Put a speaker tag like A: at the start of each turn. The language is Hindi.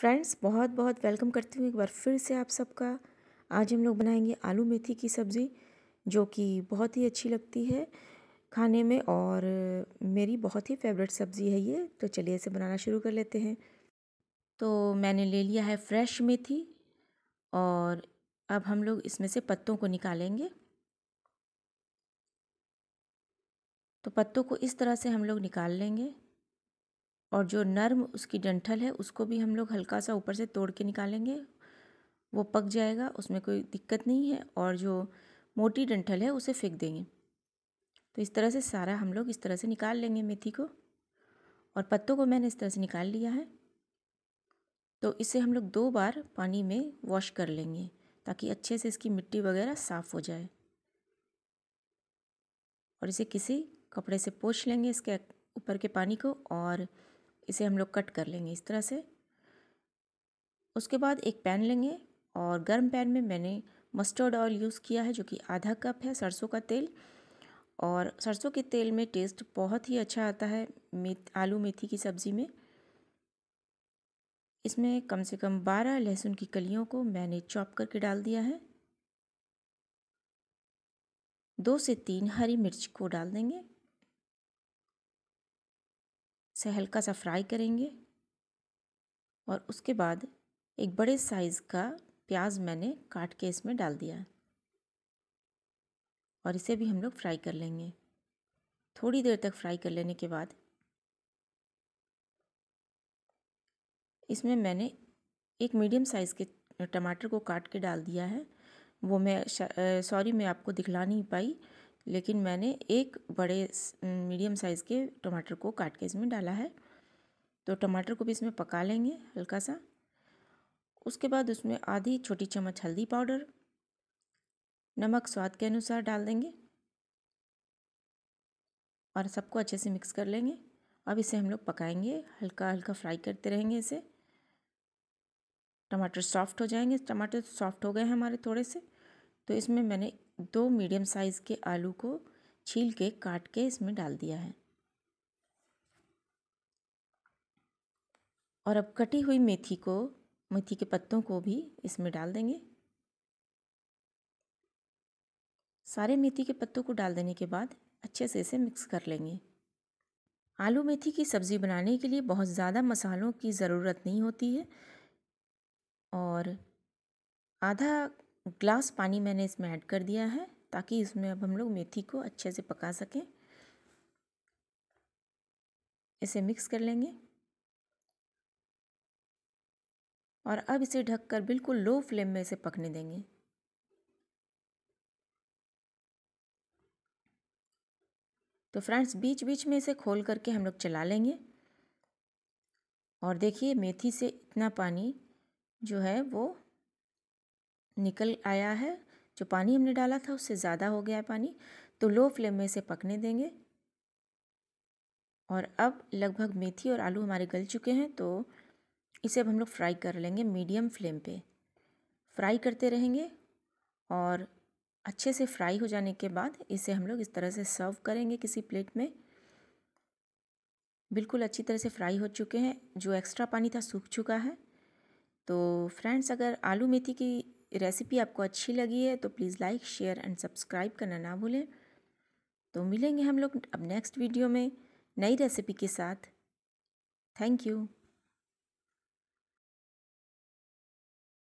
A: फ्रेंड्स बहुत बहुत वेलकम करती हूँ एक बार फिर से आप सबका आज हम लोग बनाएंगे आलू मेथी की सब्ज़ी जो कि बहुत ही अच्छी लगती है खाने में और मेरी बहुत ही फेवरेट सब्ज़ी है ये तो चलिए इसे बनाना शुरू कर लेते हैं तो मैंने ले लिया है फ्रेश मेथी और अब हम लोग इसमें से पत्तों को निकालेंगे तो पत्तों को इस तरह से हम लोग निकाल लेंगे और जो नर्म उसकी डंठल है उसको भी हम लोग हल्का सा ऊपर से तोड़ के निकालेंगे वो पक जाएगा उसमें कोई दिक्कत नहीं है और जो मोटी डंठल है उसे फेंक देंगे तो इस तरह से सारा हम लोग इस तरह से निकाल लेंगे मेथी को और पत्तों को मैंने इस तरह से निकाल लिया है तो इसे हम लोग दो बार पानी में वॉश कर लेंगे ताकि अच्छे से इसकी मिट्टी वगैरह साफ़ हो जाए और इसे किसी कपड़े से पोछ लेंगे इसके ऊपर के पानी को और इसे हम लोग कट कर लेंगे इस तरह से उसके बाद एक पैन लेंगे और गर्म पैन में मैंने मस्टर्ड ऑयल यूज़ किया है जो कि आधा कप है सरसों का तेल और सरसों के तेल में टेस्ट बहुत ही अच्छा आता है मेथ आलू मेथी की सब्ज़ी में इसमें कम से कम बारह लहसुन की कलियों को मैंने चॉप करके डाल दिया है दो से तीन हरी मिर्च को डाल देंगे से हल्का सा फ्राई करेंगे और उसके बाद एक बड़े साइज़ का प्याज मैंने काट के इसमें डाल दिया और इसे भी हम लोग फ्राई कर लेंगे थोड़ी देर तक फ्राई कर लेने के बाद इसमें मैंने एक मीडियम साइज़ के टमाटर को काट के डाल दिया है वो मैं सॉरी मैं आपको दिखला नहीं पाई लेकिन मैंने एक बड़े मीडियम साइज़ के टमाटर को काट के इसमें डाला है तो टमाटर को भी इसमें पका लेंगे हल्का सा उसके बाद उसमें आधी छोटी चम्मच हल्दी पाउडर नमक स्वाद के अनुसार डाल देंगे और सबको अच्छे से मिक्स कर लेंगे अब इसे हम लोग पकाएंगे हल्का हल्का फ्राई करते रहेंगे इसे टमाटर सॉफ्ट हो जाएंगे टमाटर सॉफ्ट हो गए हैं हमारे थोड़े से तो इसमें मैंने दो मीडियम साइज़ के आलू को छील के काट के इसमें डाल दिया है और अब कटी हुई मेथी को मेथी के पत्तों को भी इसमें डाल देंगे सारे मेथी के पत्तों को डाल देने के बाद अच्छे से इसे मिक्स कर लेंगे आलू मेथी की सब्ज़ी बनाने के लिए बहुत ज़्यादा मसालों की ज़रूरत नहीं होती है और आधा ग्लास पानी मैंने इसमें ऐड कर दिया है ताकि इसमें अब हम लोग मेथी को अच्छे से पका सकें इसे मिक्स कर लेंगे और अब इसे ढककर बिल्कुल लो फ्लेम में इसे पकने देंगे तो फ्रेंड्स बीच बीच में इसे खोल करके हम लोग चला लेंगे और देखिए मेथी से इतना पानी जो है वो निकल आया है जो पानी हमने डाला था उससे ज़्यादा हो गया है पानी तो लो फ्लेम में इसे पकने देंगे और अब लगभग मेथी और आलू हमारे गल चुके हैं तो इसे अब हम लोग फ्राई कर लेंगे मीडियम फ्लेम पे फ्राई करते रहेंगे और अच्छे से फ्राई हो जाने के बाद इसे हम लोग इस तरह से सर्व करेंगे किसी प्लेट में बिल्कुल अच्छी तरह से फ्राई हो चुके हैं जो एक्स्ट्रा पानी था सूख चुका है तो फ्रेंड्स अगर आलू मेथी की रेसिपी आपको अच्छी लगी है तो please like share and subscribe करना ना भूलें तो मिलेंगे हम लोग अब नेक्स्ट वीडियो में नई रेसिपी के साथ थैंक यू